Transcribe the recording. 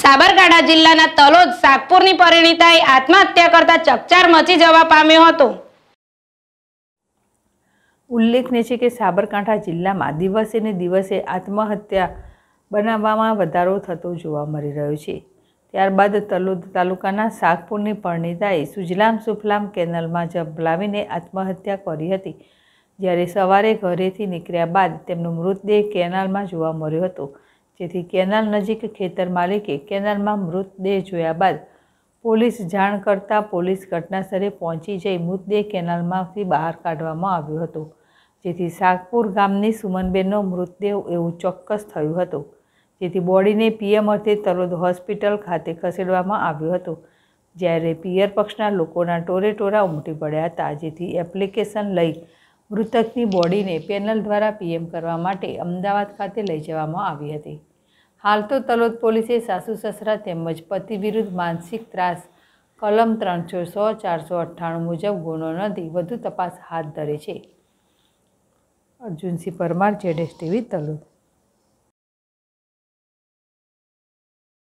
સાબરકાંઠા જિલ્લાના તલોદ સાગપુરની પરિણીતાએ આત્મહત્યા કરતા ચકચાર મચી જવા પામ્યો હતો ઉલ્લેખનીય છે કે સાબરકાંઠા જિલ્લામાં દિવસે ને દિવસે આત્મહત્યા બનાવવામાં વધારો થતો જોવા મળી રહ્યો છે ત્યારબાદ તલોદ તાલુકાના સાગપુરની પરણિતાએ સુજલામ સુફલામ કેનલમાં ઝંપલાવીને આત્મહત્યા કરી હતી જ્યારે સવારે ઘરેથી નીકળ્યા બાદ તેમનો મૃતદેહ કેનાલમાં જોવા મળ્યો હતો જેથી કેનાલ નજીક ખેતર માલિકે કેનાલમાં મૃતદેહ જોયા બાદ પોલીસ જાણ કરતાં પોલીસ ઘટનાસ્થળે પહોંચી જઈ મૃતદેહ કેનાલમાંથી બહાર કાઢવામાં આવ્યો હતો જેથી સાગપુર ગામની સુમનબેનનો મૃતદેહ એવું ચોક્કસ થયું હતું જેથી બોડીને પીએમ અર્થે તરોદ હોસ્પિટલ ખાતે ખસેડવામાં આવ્યો હતો જ્યારે પિયર પક્ષના લોકોના ટોરે ટોરા ઉમટી પડ્યા હતા જેથી એપ્લિકેશન લઈ મૃતકની બોડીને પેનલ દ્વારા પીએમ કરવા માટે અમદાવાદ ખાતે લઈ જવામાં આવી હતી હાલ તો તલોદ પોલીસે સાસુ સસરા તેમજ પતિ વિરુદ્ધ માનસિક ત્રાસ કલમ ત્રણસો સો ચારસો અઠ્ઠાણું મુજબ ગુનો નથી વધુ તપાસ હાથ ધરે છે અર્જુનસિંહ પરમાર જેડેશ ટીવી તલોદ